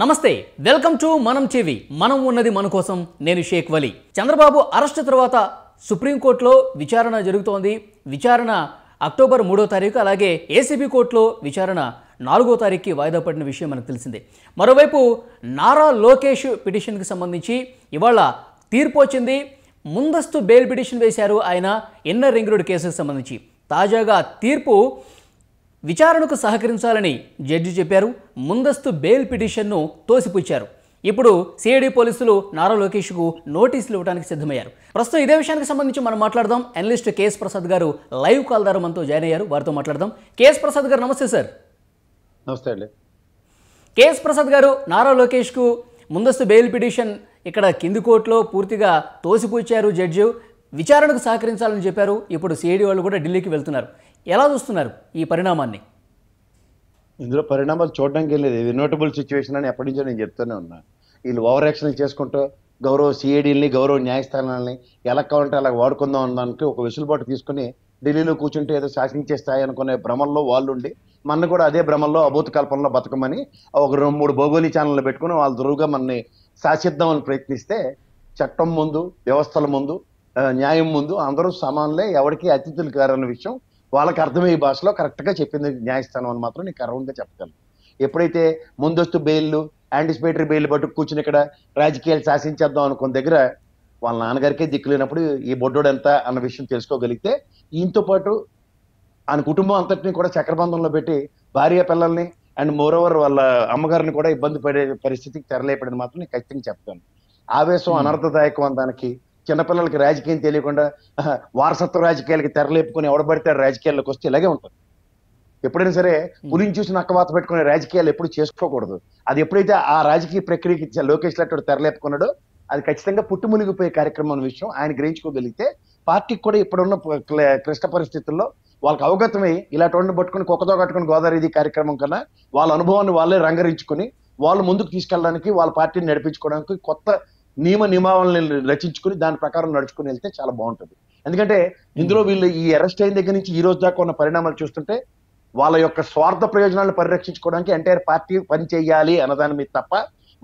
నమస్తే welcome to మనం చెవి మనం ఉన్నది మన కోసం నేను షేక్ వలీ చంద్రబాబు అరెస్ట్ తర్వాత సుప్రీంకోర్టులో విచారణ జరుగుతోంది విచారణ అక్టోబర్ మూడో తారీఖు అలాగే ఏసీబీ కోర్టులో విచారణ నాలుగో తారీఖుకి వాయిదా పడిన విషయం మనకు తెలిసిందే మరోవైపు నారా లోకేష్ పిటిషన్కి సంబంధించి ఇవాళ తీర్పు వచ్చింది ముందస్తు బెయిల్ పిటిషన్ వేశారు ఆయన ఇన్నర్ రింగ్ రోడ్ కేసుకు సంబంధించి తాజాగా తీర్పు విచారణకు సహకరించాలని జడ్జి చెప్పారు ముందస్తు బెయిల్ పిటిషన్ను తోసిపుచ్చారు ఇప్పుడు సిఐడి పోలీసులు నారా లోకేష్కు నోటీసులు ఇవ్వడానికి సిద్ధమయ్యారు ప్రస్తుతం ఇదే విషయానికి సంబంధించి మనం మాట్లాడదాం అనలిస్ట్ కేఎస్ ప్రసాద్ గారు లైవ్ కాల్ ద్వారా మనతో జాయిన్ అయ్యారు వారితో మాట్లాడదాం కేఎస్ ప్రసాద్ గారు నమస్తే సార్ నమస్తే అండి కేఎస్ ప్రసాద్ గారు నారా లోకేష్కు ముందస్తు బెయిల్ పిటిషన్ ఇక్కడ కింది కోర్టులో పూర్తిగా తోసిపుచ్చారు జడ్జి విచారణకు సహకరించాలని చెప్పారు ఇప్పుడు సిఐడి వాళ్ళు కూడా ఢిల్లీకి వెళ్తున్నారు ఎలా చూస్తున్నారు ఈ పరిణామాన్ని ఇందులో పరిణామాలు చూడడానికి లేదు ఇది నోటబుల్ సిచ్యువేషన్ అని ఎప్పటి నుంచో నేను చెప్తూనే ఉన్నా వీళ్ళు ఓవర్ యాక్షన్ చేసుకుంటూ గౌరవ సిఐడీలని గౌరవ న్యాయస్థానాలని ఎలా కావాలంటే అలా వాడుకుందాం అనడానికి ఒక వెసులుబాటు తీసుకుని ఢిల్లీలో కూర్చుంటే ఏదో శాసించే స్థాయి అనుకునే భ్రమంలో వాళ్ళు ఉండి మన కూడా అదే భ్రమంలో అభూత కల్పనలో బతకమని ఒక రెండు మూడు భౌగోళిక ఛానళ్ళు పెట్టుకుని వాళ్ళు దొరువుగా మనని శాసిద్దామని ప్రయత్నిస్తే చట్టం ముందు వ్యవస్థల ముందు న్యాయం ముందు అందరూ సమానులే ఎవరికి అతిథులు కారన్న విషయం వాళ్ళకి అర్థమయ్యే భాషలో కరెక్ట్గా చెప్పింది న్యాయస్థానం అని మాత్రం నేను అరౌండ్గా చెప్పగలను ఎప్పుడైతే ముందస్తు బెయిల్లు యాంటిసిపేటరీ బెయిల్ పట్టు కూర్చుని ఇక్కడ రాజకీయాలు శాసించేద్దాం అనుకున్న దగ్గర వాళ్ళ నాన్నగారికే దిక్కు లేనప్పుడు ఈ బొడ్డోడు ఎంత అన్న విషయం తెలుసుకోగలిగితే ఈతో పాటు ఆయన కుటుంబం అంతటిని కూడా చక్రబంధంలో పెట్టి భార్య పిల్లల్ని అండ్ మోరోవర్ వాళ్ళ అమ్మగారిని కూడా ఇబ్బంది పడే పరిస్థితికి తెరలేపడని మాత్రం నేను ఖచ్చితంగా చెప్తాను ఆవేశం అనర్థదాయకం దానికి చిన్నపిల్లలకి రాజకీయం తెలియకుండా వారసత్వ రాజకీయాలకి తెరలేపుకొని ఎవడబడితే రాజకీయాల్లోకి వస్తే ఇలాగే ఉంటుంది ఎప్పుడైనా సరే పులిని చూసి నక్కవాత పెట్టుకునే రాజకీయాలు ఎప్పుడు చేసుకోకూడదు అది ఎప్పుడైతే ఆ రాజకీయ ప్రక్రియకి లోకేష్ లెటర్ తెరలేపుకున్నాడో అది ఖచ్చితంగా పుట్టుమునిగిపోయే కార్యక్రమం విషయం ఆయన గ్రహించుకోగలిగితే పార్టీకి కూడా ఇప్పుడున్న క్లిష్ట పరిస్థితుల్లో వాళ్ళకి అవగతమై ఇలాంటి పట్టుకుని కుక్కతో కట్టుకుని గోదావరి కార్యక్రమం కన్నా వాళ్ళ అనుభవాన్ని వాళ్ళే రంగరించుకుని వాళ్ళు ముందుకు తీసుకెళ్ళడానికి వాళ్ళ పార్టీని నడిపించుకోవడానికి కొత్త నియమ నియమావళిని రచించుకుని దాని ప్రకారం నడుచుకుని వెళ్తే చాలా బాగుంటుంది ఎందుకంటే ఇందులో వీళ్ళు ఈ అరెస్ట్ అయిన దగ్గర నుంచి ఈ రోజు దాకా ఉన్న పరిణామాలు చూస్తుంటే వాళ్ళ యొక్క స్వార్థ ప్రయోజనాలను పరిరక్షించుకోవడానికి ఎంటైర్ పార్టీ పని చేయాలి అన్నదాని మీద తప్ప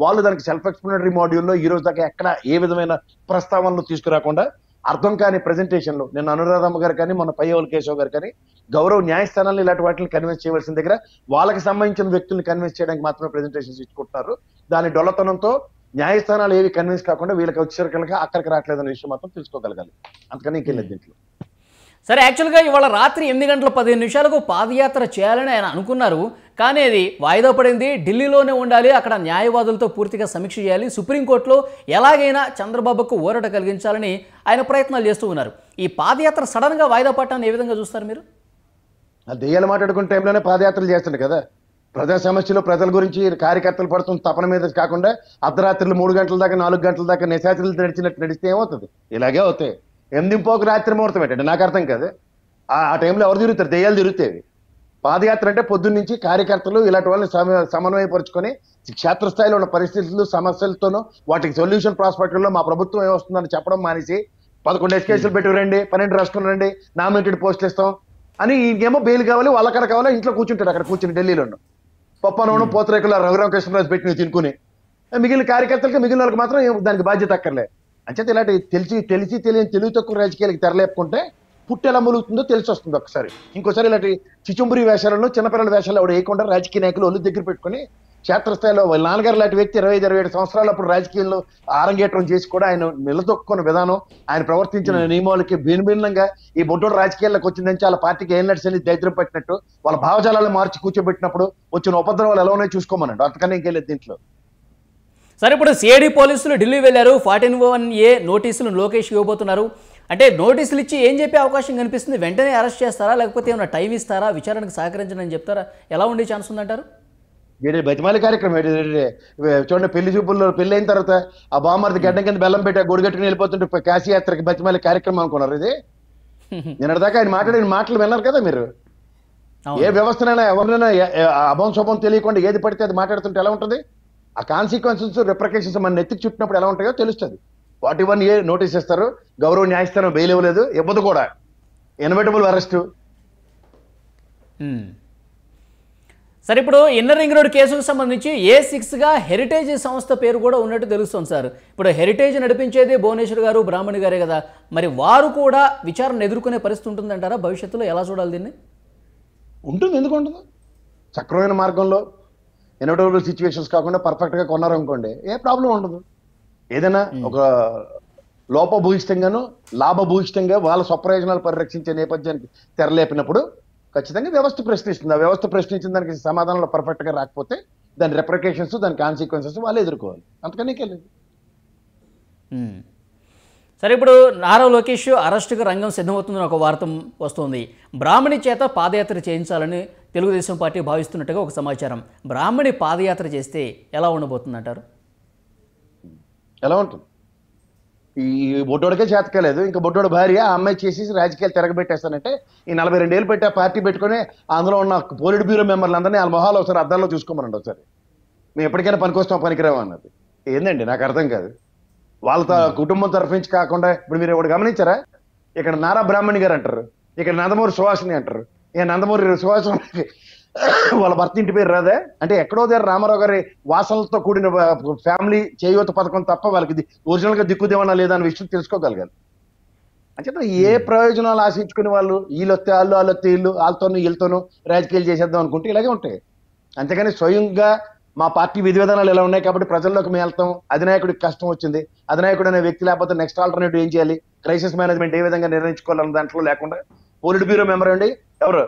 వాళ్ళు దానికి సెల్ఫ్ ఎక్స్ప్లెనరీ మాడ్యూల్లో ఈ రోజు దాకా ఎక్కడ ఏ విధమైన ప్రస్తావనలు తీసుకురాకుండా అర్థం కాని ప్రజెంటేషన్లు నేను అనురాధమ్మ గారు కానీ మన పయ్యవల్ కేశవ్ గారు కానీ గౌరవ న్యాయస్థానాలు ఇలాంటి వాటిని కన్విన్స్ చేయవలసిన దగ్గర వాళ్ళకి సంబంధించిన వ్యక్తుల్ని కన్విన్స్ చేయడానికి మాత్రమే ప్రజెంటేషన్స్ ఇచ్చుకుంటున్నారు దాని డొల్లతనంతో న్యాయస్థానాలు ఏవి కన్విన్స్ కాకుండా వీళ్ళకి కనుక అక్కడికి రావట్లేదు అనే విషయం మాత్రం తెలుసుకోగలగాలి అందుకని ఇంకెళ్ళదు దీంట్లో సరే యాక్చువల్గా ఇవాళ రాత్రి ఎనిమిది గంటల పదిహేను నిమిషాలకు పాదయాత్ర చేయాలని ఆయన అనుకున్నారు కానీ అది వాయిదా పడింది ఢిల్లీలోనే ఉండాలి అక్కడ న్యాయవాదులతో పూర్తిగా సమీక్ష చేయాలి సుప్రీంకోర్టులో ఎలాగైనా చంద్రబాబుకు ఊరట కలిగించాలని ఆయన ప్రయత్నాలు చేస్తూ ఉన్నారు ఈ పాదయాత్ర సడన్గా వాయిదా పడటాన్ని ఏ విధంగా చూస్తారు మీరు దెయ్యాలు మాట్లాడుకునే టైంలోనే పాదయాత్రలు చేస్తుంది కదా ప్రజా సమస్యలు ప్రజల గురించి కార్యకర్తలు పడుతున్న తపన మీద కాకుండా అర్ధరాత్రులు మూడు గంటల దాకా నాలుగు గంటల దాకా నిశాచరులు నడిచినట్టు నడిస్తే ఏమవుతుంది ఇలాగే అవుతాయి ఎనిమిదింపోకు రాత్రి ముహూర్తం ఏంటంటే నాకు అర్థం కాదు ఆ టైంలో ఎవరు తిరుగుతారు దెయ్యాలు తిరుగుతాయి పాదయాత్ర అంటే పొద్దున్న నుంచి కార్యకర్తలు ఇలాంటి వాళ్ళని సమన్వయపరుచుకొని క్షేత్రస్థాయిలో ఉన్న పరిస్థితులు సమస్యలతోనూ వాటికి సొల్యూషన్ ప్రాస్పెక్ట్లో మా ప్రభుత్వం ఏమొస్తుందని చెప్పడం మానేసి పదకొండు ఎస్కేసులు hmm. పెట్టుకురండి పన్నెండు రాష్ట్రాలు రండి నామినేటెడ్ పోస్టులు ఇస్తాం అని ఇంకేమో బెయిల్ కావాలి వాళ్ళక్కడ కావాలి ఇంట్లో కూర్చుంటాడు అక్కడ కూర్చుని ఢిల్లీలో పప్పనోను పోతరేకుల రఘురామకృష్ణరాజు పెట్టిన తినుకుని మిగిలిన కార్యకర్తలకి మిగిలిన వాళ్ళకి మాత్రం దానికి బాధ్యత అక్కర్లే అంచేత ఇలాంటి తెలిసి తెలిసి తెలియని తెలివి తక్కువ రాజకీయాలకి తెరలేపుకుంటే పుట్టు ఎలా మూలుగుతుందో తెలిసి వస్తుంది ఒకసారి ఇంకోసారి ఇలాంటి చిచుంబురి వేషాలను చిన్నపిల్లల వేషాలు ఆవిడ వేయకుండా రాజకీయ నాయకులు ఒళ్ళు దగ్గర పెట్టుకుని క్షేత్రస్థాయిలో వాళ్ళ నాన్నగారు లాంటి వ్యక్తి ఇరవై ఇరవై ఏడు సంవత్సరాలు అప్పుడు రాజకీయంలో ఆరంగేట్రం చేసి కూడా ఆయన నిలదొక్కున్న విధానం ఆయన ప్రవర్తించిన hmm. నియమాలకి భిన్నభిన్నంగా ఈ బొడ్డోడు రాజకీయాల్లోకి వచ్చిన నుంచి వాళ్ళ పార్టీకి ఏం నడిచింది దైద్యం పెట్టినట్టు వాళ్ళ భావజాలాలు మార్చి కూర్చోబెట్టినప్పుడు వచ్చిన ఉపద్రవాలు ఎలా ఉన్నాయో చూసుకోమని అంతకన్నా ఇంకెళ్ళేది దీంట్లో సరే ఇప్పుడు సిఐడి పోలీసులు ఢిల్లీ వెళ్ళారు ఫార్టీన్ వన్ ఏ నోటీసులు లోకేష్ ఇవ్వబోతున్నారు అంటే నోటీసులు ఇచ్చి ఏం చెప్పే అవకాశం కనిపిస్తుంది వెంటనే అరెస్ట్ చేస్తారా లేకపోతే ఏమైనా టైం ఇస్తారా విచారణకు సహకరించనని చెప్తారా ఎలా ఉండే ఛాన్స్ ఉందంటారు వీడి బతిమాలి కార్యక్రమం చూడండి పెళ్లి చూపుల్లో పెళ్లి అయిన తర్వాత ఆ బామ్మర్ది గడ్డం కింద బెల్లం పెట్టి గొడి కట్టుకుని వెళ్ళిపోతుంటే కాశీ యాత్రకి బతిమాలి కార్యక్రమం అనుకున్నారు ఇది నిన్నటిదాకా ఆయన మాట్లాడిన మాటలు విన్నారు కదా మీరు ఏ వ్యవస్థనైనా ఎవరినైనా అభం శుభం తెలియకుండా ఏది పడితే అది మాట్లాడుతుంటే ఎలా ఉంటుంది ఆ కాన్సిక్వెన్సెస్ రిప్రకేషన్స్ మన నెత్తికి చుట్టినప్పుడు ఎలా ఉంటాయో తెలుస్తుంది ఫార్టీ వన్ ఏ నోటీస్ ఇస్తారు గౌరవ న్యాయస్థానం బెయిల్ ఇవ్వలేదు ఇవ్వదు కూడా ఇన్వెటబుల్ అరెస్టు సార్ ఇప్పుడు ఇన్నర్ రింగ్ రోడ్ కేసుకు సంబంధించి ఏ సిక్స్గా హెరిటేజ్ సంస్థ పేరు కూడా ఉన్నట్టు తెలుస్తుంది సార్ ఇప్పుడు హెరిటేజ్ నడిపించేది భువనేశ్వర్ గారు బ్రాహ్మణి గారే కదా మరి వారు కూడా విచారణ ఎదుర్కొనే పరిస్థితి ఉంటుందంటారా భవిష్యత్తులో ఎలా చూడాలి దీన్ని ఉంటుంది ఎందుకు ఉంటుంది చక్రమైన మార్గంలో ఇన్వటబుల్ సిచ్యువేషన్స్ కాకుండా పర్ఫెక్ట్గా కొన్నారనుకోండి ఏ ప్రాబ్లం ఉండదు ఏదైనా ఒక లోపభూయిష్టంగాను లాభభూయిష్టంగా వాళ్ళ స్వప్రయోజనాలు పరిరక్షించే నేపథ్యానికి తెరలేపినప్పుడు ఖచ్చితంగా వ్యవస్థ ప్రశ్నిస్తుంది ఆ వ్యవస్థ ప్రశ్నించిన దానికి సమాధానంలో పర్ఫెక్ట్గా రాకపోతే దాని రెప్రికేషన్స్ దాని కాన్సిక్వెన్సెస్ వాళ్ళు ఎదుర్కోవాలి అంతకనే లేదు సరే ఇప్పుడు నారా లోకేష్ అరెస్టుకు రంగం సిద్ధమవుతుందని ఒక వార్త వస్తుంది బ్రాహ్మణి చేత పాదయాత్ర చేయించాలని తెలుగుదేశం పార్టీ భావిస్తున్నట్టుగా ఒక సమాచారం బ్రాహ్మణి పాదయాత్ర చేస్తే ఎలా ఉండబోతుంది అంటారు ఎలా ఉంటుంది ఈ బొడ్డోడికే చేతకలేదు ఇంకా బొడ్డోడు భార్య ఆ అమ్మాయి చేసేసి రాజకీయాలు తిరగబెట్టేస్తానంటే ఈ నలభై రెండు పెట్టి ఆ పార్టీ పెట్టుకుని అందులో ఉన్న పోలిట్ బ్యూరో మెంబర్లందరినీ వాళ్ళ మొహాలు ఒకసారి అద్దాల్లో చూసుకోమనండి ఒకసారి మేము ఎప్పటికైనా పనికొస్తాం పనికిరావు అన్నది ఏందండి నాకు అర్థం కాదు వాళ్ళ కుటుంబం తరఫు నుంచి కాకుండా ఇప్పుడు మీరు ఎవరు గమనించారా ఇక్కడ నారా బ్రాహ్మణి గారు అంటారు ఇక్కడ నందమూరి సుహాసిని అంటారు ఇక నందమూరి సుహాసిని వాళ్ళ భర్త ఇంటి పేరు రాదే అంటే ఎక్కడో దగ్గర రామారావు గారి వాసనలతో కూడిన ఫ్యామిలీ చేయూత పథకం తప్ప వాళ్ళకి ఒరిజినల్ గా దిక్కుదేమన్నా లేదా అనే విషయం తెలుసుకోగలిగాను అంటే ఏ ప్రయోజనాలు ఆశించుకునే వాళ్ళు వీళ్ళు వస్తే వాళ్ళు వాళ్ళు వస్తే వీళ్ళు వాళ్ళతోనూ వీళ్ళతోనూ రాజకీయాలు చేసేద్దాం అనుకుంటే ఇలాగే ఉంటాయి అంతేగాని స్వయంగా మా పార్టీ విధి విధానాలు ఇలా ఉన్నాయి కాబట్టి ప్రజల్లోకి మేము వెళ్తాం అధినాయకుడికి కష్టం వచ్చింది అధినాయకుడు అనే వ్యక్తి లేకపోతే నెక్స్ట్ ఆల్టర్నేటివ్ ఏం చేయాలి క్రైసిస్ మేనేజ్మెంట్ ఏ విధంగా నిర్ణయించుకోవాలన్న దాంట్లో లేకుండా పోలిట్ బ్యూరో మెంబర్ అండి ఎవరు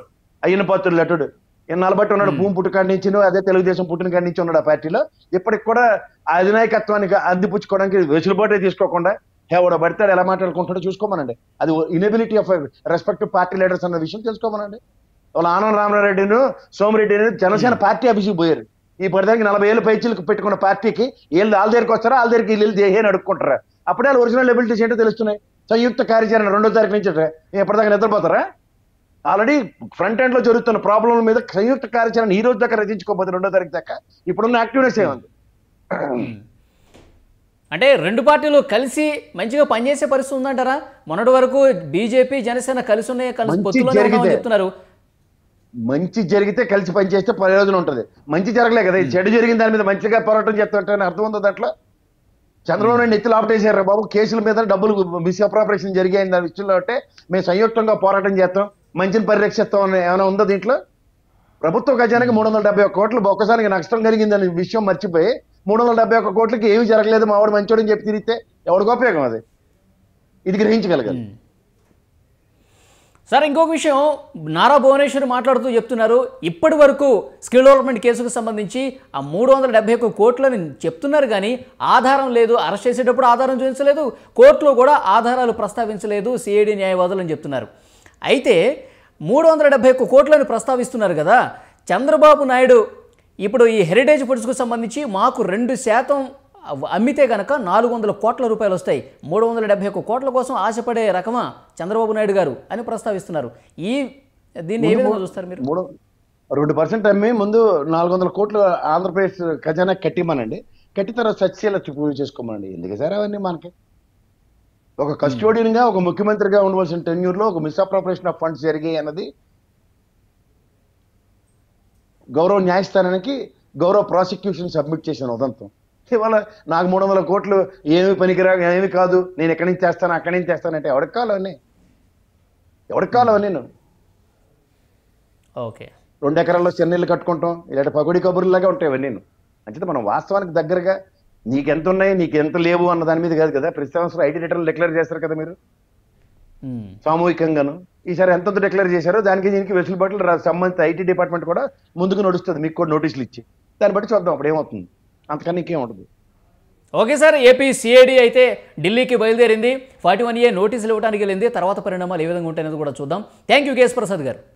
అయ్యన పాత్రుడు లటుడు ఎన్నాళ్ళు బట్టి ఉన్నాడు భూమి పుట్టుకాడి నుంచి అదే తెలుగుదేశం పుట్టిన కాడి నుంచి ఉన్నాడు ఆ పార్టీలో ఇప్పటికి కూడా అధినాయకత్వానికి అందిపుచ్చుకోవడానికి వెసులుబాటే తీసుకోకుండా ఎవడో పడితే ఎలా మాట్లాడుకుంటాడో చూసుకోమనండి అది inability of respective party leaders అన్న విషయం తెలుసుకోమనండి వాళ్ళు ఆనంద రామరెడ్డిను సోమిరెడ్డిని జనసేన పార్టీ అభిషేక్ పోయారు ఈ పరిధానికి నలభై ఏళ్ళు పైచీలకు పెట్టుకున్న పార్టీకి వీళ్ళు వాళ్ళ దగ్గరికి వస్తారా వాళ్ళ దగ్గరికి వీళ్ళు అని అడుక్కుంటారా అప్పుడే వాళ్ళు ఒరిజినల్ ఎబిలిటీస్ ఏంటో తెలుస్తున్నాయి సంయుక్త కార్యాచరణ రెండో తారీఖు నుంచి ఎప్పటిదాకా నిద్రపోతారా ఆల్రెడీ ఫ్రంట్ ఎండ్ లో జరుగుతున్న ప్రాబ్లం మీద సంయుక్త కార్యాచరణ ఈ రోజు దాకా రచించుకోబోతుంది రెండో తారీఖు దాకా ఇప్పుడున్న యాక్టివ్నెస్ ఏముంది hmm. అంటే రెండు పార్టీలు కలిసి మంచిగా పనిచేసే పరిస్థితి ఉందంటారా మొన్నటి వరకు బీజేపీ జనసేన కలిసి ఉన్నాయి కలిసి చెప్తున్నారు మంచి జరిగితే కలిసి పనిచేస్తే ప్రయోజనం ఉంటుంది మంచి జరగలే కదా hmm. చెడు జరిగిన దాని మీద మంచిగా పోరాటం చేస్తుంటే అర్థం ఉందో దాంట్లో చంద్రబాబు hmm. నాయుడు ఎత్తులు ఆపటేశారు బాబు కేసుల మీద డబ్బులు మిస్ అప్రాపరేషన్ జరిగాయని దాని విషయంలో అంటే మేము సంయుక్తంగా పోరాటం చేస్తాం మంచిని పరిరక్షిస్తాం ఏమైనా ఉందో దీంట్లో ప్రభుత్వ ఖజానికి మూడు వందల డెబ్బై ఒక్క కోట్లు ఒక్కసారికి నష్టం కలిగిందనే విషయం మర్చిపోయి మూడు వందల డెబ్బై ఒక్క కోట్లకి ఏమి జరగలేదు మావాడు అని చెప్పి తిరిగితే ఎవరికి ఉపయోగం అది ఇది గ్రహించగలగాలి సార్ ఇంకొక విషయం నారా భువనేశ్వర్ మాట్లాడుతూ చెప్తున్నారు ఇప్పటి వరకు స్కిల్ డెవలప్మెంట్ కేసుకు సంబంధించి ఆ మూడు వందల డెబ్బై ఒక్క కోట్లని చెప్తున్నారు కానీ ఆధారం లేదు అరెస్ట్ చేసేటప్పుడు ఆధారం చూపించలేదు కోర్టులో కూడా ఆధారాలు ప్రస్తావించలేదు సిఐడి న్యాయవాదులు అని చెప్తున్నారు అయితే మూడు వందల డెబ్బై ఒక్క కోట్లను ప్రస్తావిస్తున్నారు కదా చంద్రబాబు నాయుడు ఇప్పుడు ఈ హెరిటేజ్ ఫుడ్స్కు సంబంధించి మాకు రెండు శాతం అమ్మితే కనుక నాలుగు వందల కోట్ల రూపాయలు వస్తాయి మూడు వందల డెబ్బై ఒక్క కోట్ల కోసం ఆశపడే రకమా చంద్రబాబు నాయుడు గారు అని ప్రస్తావిస్తున్నారు ఈ దీన్ని ఏ చూస్తారు మీరు మూడు రెండు పర్సెంట్ అమ్మి ముందు నాలుగు వందల కోట్లు ఆంధ్రప్రదేశ్ ఖజానా కట్టిమనండి కట్టి తర్వాత సత్యాల చూపు చేసుకోమండి ఎందుకు సార్ అవన్నీ మనకి ఒక గా ఒక ముఖ్యమంత్రిగా ఉండవలసిన టెన్యూర్లో ఒక మిస్అప్రోపరేషన్ ఆఫ్ ఫండ్స్ జరిగాయి అన్నది గౌరవ న్యాయస్థానానికి గౌరవ ప్రాసిక్యూషన్ సబ్మిట్ చేసిన ఉదంతం ఇవాళ నాకు మూడు వందల కోట్లు ఏమి పనికిరా ఏమి కాదు నేను ఎక్కడి నుంచి చేస్తాను అక్కడి నుంచి చేస్తానంటే ఎవరికి కావాలని ఎవరికి కావాలని నేను ఓకే రెండు ఎకరాల్లో చెన్నీళ్ళు కట్టుకుంటాం ఇలాంటి పగుడి కబుర్లాగా ఉంటాయి నేను అంటే మనం వాస్తవానికి దగ్గరగా నీకెంత ఉన్నాయి నీకు ఎంత లేవు అన్న దాని మీద కాదు కదా ప్రతి సంవత్సరం ఐటీ రిటర్న్ డిక్లేర్ చేస్తారు కదా మీరు సామూహికంగాను ఈసారి ఎంత డిక్లేర్ చేశారో దానికి దీనికి వెసులుబాట్లు సంబంధిత ఐటీ డిపార్ట్మెంట్ కూడా ముందుకు నడుస్తుంది మీకు కూడా నోటీసులు ఇచ్చి దాన్ని బట్టి చూద్దాం అప్పుడు ఏమవుతుంది అంతకన్నా ఇంకేం ఉండదు ఓకే సార్ ఏపీ సిఐడి అయితే ఢిల్లీకి బయలుదేరింది ఫార్టీ వన్ ఏ నోటీసులు ఇవ్వడానికి వెళ్ళింది తర్వాత పరిణామాలు ఏ విధంగా ఉంటాయనేది కూడా చూద్దాం థ్యాంక్ యూ కేఎస్ ప్రసాద్ గారు